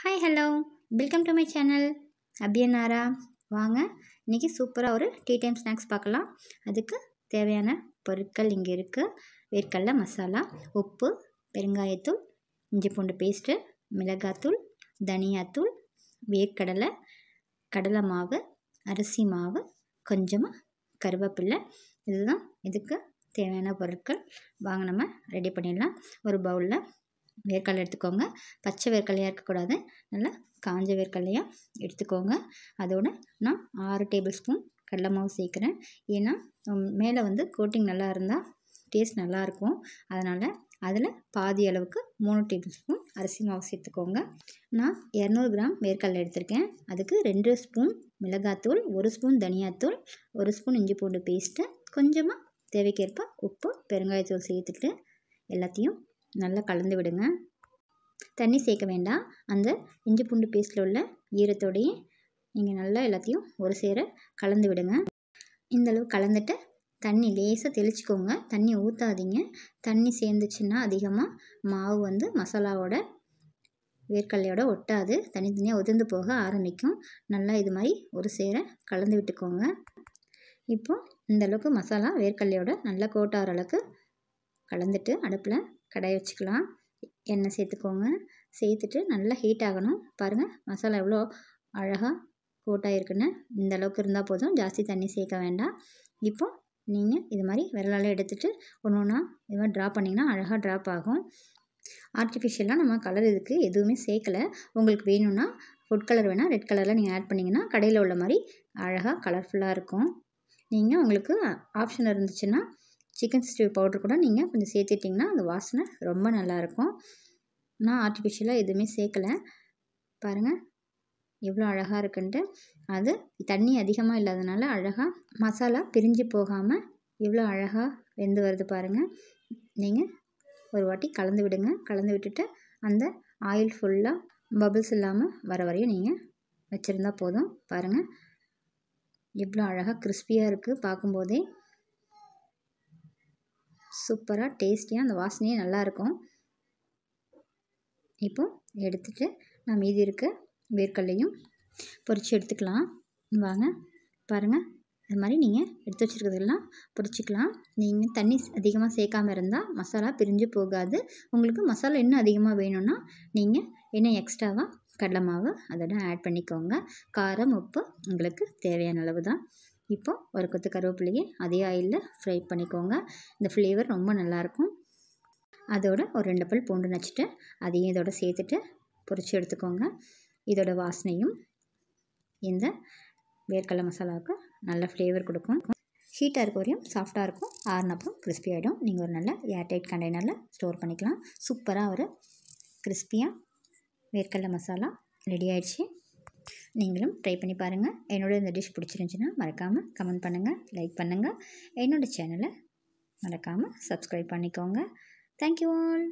hi hello welcome to my channel அபியனாரா வாங்க இன்றைக்கி சூப்பராக ஒரு டீ டைம் ஸ்நாக்ஸ் பார்க்கலாம் அதுக்கு தேவையான பொருட்கள் இங்கே இருக்குது வேர்க்கடல மசாலா உப்பு பெருங்காயத்தூள் இஞ்சி பூண்டு பேஸ்ட்டு மிளகாத்தூள் தனியாத்தூள் வேர்க்கடலை கடலை மாவு அரிசி மாவு கொஞ்சமாக கருவேப்பில்லை இதுதான் இதுக்கு தேவையான பொருட்கள் வாங்க நம்ம ரெடி பண்ணிடலாம் ஒரு பவுலில் வேர்க்கடலை எடுத்துக்கோங்க பச்சை வேர்க்கடலையாக இருக்கக்கூடாது நல்லா காஞ்ச வேர்க்கடலையாக எடுத்துக்கோங்க அதோடு நான் ஆறு டேபிள் ஸ்பூன் கடலை மாவு சேர்க்குறேன் ஏன்னா மேலே வந்து கோட்டிங் நல்லா இருந்தால் டேஸ்ட் நல்லாயிருக்கும் அதனால் அதில் பாதி அளவுக்கு மூணு டேபிள் ஸ்பூன் அரிசி மாவு சேர்த்துக்கோங்க நான் இரநூறு கிராம் வேர்க்கடலை எடுத்திருக்கேன் அதுக்கு ரெண்டு ஸ்பூன் மிளகாத்தூள் ஒரு ஸ்பூன் தனியாத்தூள் ஒரு ஸ்பூன் இஞ்சி பூண்டு பேஸ்ட்டு கொஞ்சமாக தேவைக்கேற்ப உப்பு பெருங்காயத்தூள் சேர்த்துட்டு எல்லாத்தையும் நல்லா கலந்து விடுங்க தண்ணி சேர்க்க வேண்டாம் அந்த இஞ்சி பூண்டு பேஸ்டில் உள்ள ஈரத்தோடையும் நீங்கள் நல்லா எல்லாத்தையும் ஒரு சேர கலந்து விடுங்க இந்தளவு கலந்துட்டு தண்ணி லேசாக தெளிச்சுக்கோங்க தண்ணி ஊற்றாதீங்க தண்ணி சேர்ந்துச்சுன்னா அதிகமாக மாவு வந்து மசாலாவோட வேர்க்கல்லையோட ஒட்டாது தனித்தனியாக உதிர்ந்து போக ஆரம்பிக்கும் நல்லா இது மாதிரி ஒரு சேர கலந்து விட்டுக்கோங்க இப்போது இந்தளவுக்கு மசாலா வேர்க்கல்லையோட நல்லா கோட்டாகிற அளவுக்கு கலந்துட்டு அடுப்பில் கடையை வச்சுக்கலாம் எண்ணெய் சேர்த்துக்கோங்க சேர்த்துட்டு நல்லா ஹீட் ஆகணும் பாருங்கள் மசாலா எவ்வளோ அழகாக இருக்குன்னு இந்த அளவுக்கு இருந்தால் போதும் ஜாஸ்தி தண்ணி சேர்க்க வேண்டாம் இப்போ நீங்கள் இது மாதிரி விரலால் எடுத்துகிட்டு ஒன்று ஒன்றா இது மாதிரி ட்ரா பண்ணிங்கன்னா அழகாக ட்ராப் ஆகும் ஆர்டிஃபிஷியலாக நம்ம கலர் இதுக்கு எதுவுமே சேர்க்கலை உங்களுக்கு வேணும்னா ஃபுட் கலர் வேணால் ரெட் கலரில் நீங்கள் ஆட் பண்ணிங்கன்னா கடையில் உள்ள மாதிரி அழகாக கலர்ஃபுல்லாக இருக்கும் நீங்கள் உங்களுக்கு ஆப்ஷன் இருந்துச்சுன்னா சிக்கன் சிக்ஸ்டி பவுடர் கூட நீங்கள் கொஞ்சம் சேர்த்துட்டிங்கன்னா அந்த வாசனை ரொம்ப நல்லாயிருக்கும் நான் ஆர்டிஃபிஷியலாக எதுவுமே சேர்க்கலை பாருங்கள் எவ்வளோ அழகாக இருக்குன்ட்டு அது தண்ணி அதிகமாக இல்லாதனால அழகாக மசாலா பிரிஞ்சு போகாமல் எவ்வளோ அழகாக வெந்து வருது பாருங்கள் நீங்கள் ஒரு வாட்டி கலந்து விடுங்க கலந்து விட்டுட்டு அந்த ஆயில் ஃபுல்லாக பபுள்ஸ் இல்லாமல் வர வரையும் நீங்கள் வச்சுருந்தா போதும் பாருங்கள் எவ்வளோ அழகாக கிறிஸ்பியாக இருக்குது பார்க்கும்போதே சூப்பராக டேஸ்டியாக அந்த வாசனையே நல்லாயிருக்கும் இப்போது எடுத்துட்டு நான் மீதி இருக்க வேர்க்கல்லையும் பொரித்து எடுத்துக்கலாம் வாங்க பாருங்கள் அது மாதிரி நீங்கள் எடுத்து வச்சுருக்கிறதெல்லாம் பொரிச்சிக்கலாம் நீங்கள் தண்ணி அதிகமாக சேர்க்காமல் இருந்தால் மசாலா பிரிஞ்சு போகாது உங்களுக்கு மசாலா இன்னும் அதிகமாக வேணும்னா நீங்கள் என்ன எக்ஸ்ட்ராவாக கடலை மாவு அதோட ஆட் பண்ணிக்கோங்க காரம் உப்பு உங்களுக்கு தேவையான அளவு தான் இப்போ ஒரு கொத்து கருவேப்பிலையை அதே ஆயிலில் ஃப்ரை பண்ணிக்கோங்க இந்த ஃப்ளேவர் ரொம்ப நல்லாயிருக்கும் அதோட ஒரு ரெண்டு பல் பூண்டு நச்சுட்டு அதையும் இதோட சேர்த்துட்டு பொரித்து எடுத்துக்கோங்க இதோட வாசனையும் இந்த வேர்க்கடலை மசாலாவுக்கு நல்ல ஃப்ளேவர் கொடுக்கும் ஹீட்டாக இருக்க வரையும் சாஃப்டாக இருக்கும் ஆறுனப்புறம் கிறிஸ்பி ஆகிடும் நீங்கள் ஒரு நல்ல ஏர்டைட் கண்டெய்னரில் ஸ்டோர் பண்ணிக்கலாம் சூப்பராக ஒரு கிறிஸ்பியாக வேர்க்கடலை மசாலா ரெடி ஆயிடுச்சு நீங்களும் ட்ரை பண்ணி பாருங்கள் என்னோடய இந்த டிஷ் பிடிச்சிருந்துச்சின்னா மறக்காமல் கமெண்ட் பண்ணுங்கள் லைக் பண்ணுங்கள் என்னோடய சேனலை மறக்காமல் சப்ஸ்கிரைப் பண்ணிக்கோங்க தேங்க்யூ ஆல்